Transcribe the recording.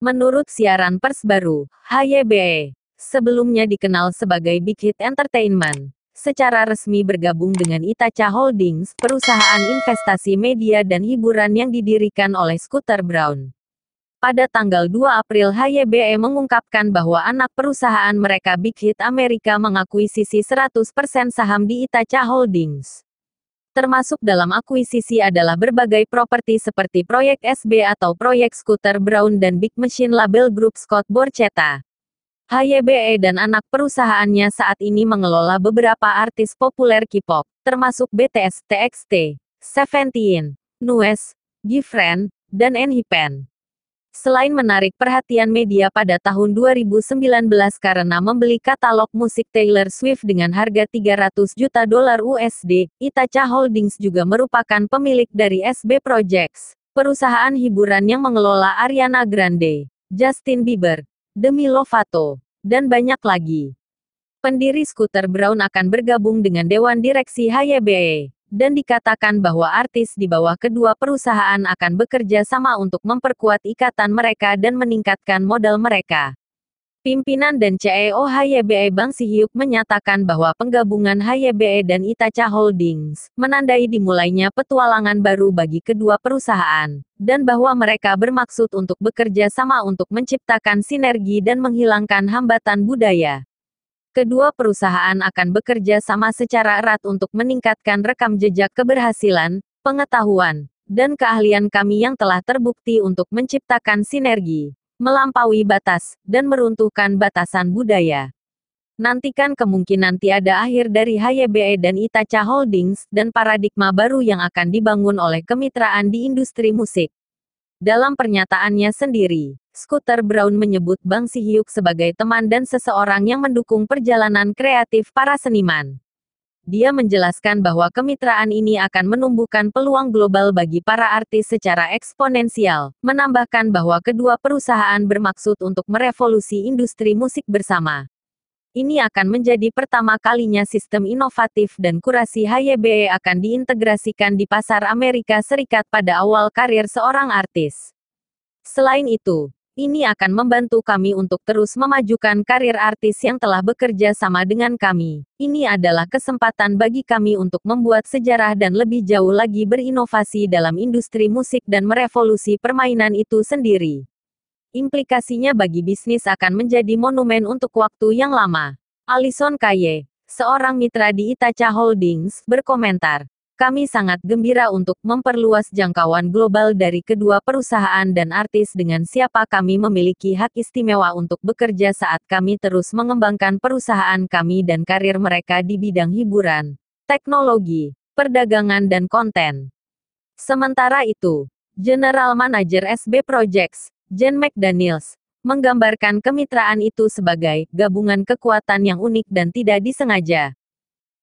Menurut siaran pers baru, HYBE, sebelumnya dikenal sebagai Big Hit Entertainment, secara resmi bergabung dengan Itacha Holdings, perusahaan investasi media dan hiburan yang didirikan oleh Scooter Brown. Pada tanggal 2 April HYBE mengungkapkan bahwa anak perusahaan mereka Big Hit Amerika mengakuisisi 100% saham di Itacha Holdings termasuk dalam akuisisi adalah berbagai properti seperti proyek SB atau proyek skuter Brown dan Big Machine label Group Scott Borchetta. HYBE dan anak perusahaannya saat ini mengelola beberapa artis populer K-pop, termasuk BTS, TXT, Seventeen, Nues, GFriend, dan Enhypen. Selain menarik perhatian media pada tahun 2019 karena membeli katalog musik Taylor Swift dengan harga 300 juta dolar USD, Itacha Holdings juga merupakan pemilik dari SB Projects, perusahaan hiburan yang mengelola Ariana Grande, Justin Bieber, Demi Lovato, dan banyak lagi pendiri skuter Brown akan bergabung dengan Dewan Direksi HYBE dan dikatakan bahwa artis di bawah kedua perusahaan akan bekerja sama untuk memperkuat ikatan mereka dan meningkatkan modal mereka. Pimpinan dan CEO HYBE Bang Sihyuk menyatakan bahwa penggabungan HYBE dan Itacha Holdings menandai dimulainya petualangan baru bagi kedua perusahaan, dan bahwa mereka bermaksud untuk bekerja sama untuk menciptakan sinergi dan menghilangkan hambatan budaya. Kedua perusahaan akan bekerja sama secara erat untuk meningkatkan rekam jejak keberhasilan, pengetahuan, dan keahlian kami yang telah terbukti untuk menciptakan sinergi, melampaui batas, dan meruntuhkan batasan budaya. Nantikan kemungkinan tiada akhir dari HYBE dan Itacha Holdings, dan paradigma baru yang akan dibangun oleh kemitraan di industri musik. Dalam pernyataannya sendiri, Scooter Brown menyebut Bang Sihyuk sebagai teman dan seseorang yang mendukung perjalanan kreatif para seniman. Dia menjelaskan bahwa kemitraan ini akan menumbuhkan peluang global bagi para artis secara eksponensial, menambahkan bahwa kedua perusahaan bermaksud untuk merevolusi industri musik bersama. Ini akan menjadi pertama kalinya sistem inovatif dan kurasi HYBE akan diintegrasikan di pasar Amerika Serikat pada awal karir seorang artis. Selain itu, ini akan membantu kami untuk terus memajukan karir artis yang telah bekerja sama dengan kami. Ini adalah kesempatan bagi kami untuk membuat sejarah dan lebih jauh lagi berinovasi dalam industri musik dan merevolusi permainan itu sendiri. Implikasinya bagi bisnis akan menjadi monumen untuk waktu yang lama. Alison Kaye, seorang mitra di Itaca Holdings, berkomentar, kami sangat gembira untuk memperluas jangkauan global dari kedua perusahaan dan artis dengan siapa kami memiliki hak istimewa untuk bekerja saat kami terus mengembangkan perusahaan kami dan karir mereka di bidang hiburan, teknologi, perdagangan dan konten. Sementara itu, General Manager SB Projects, Jen McDaniels, menggambarkan kemitraan itu sebagai gabungan kekuatan yang unik dan tidak disengaja.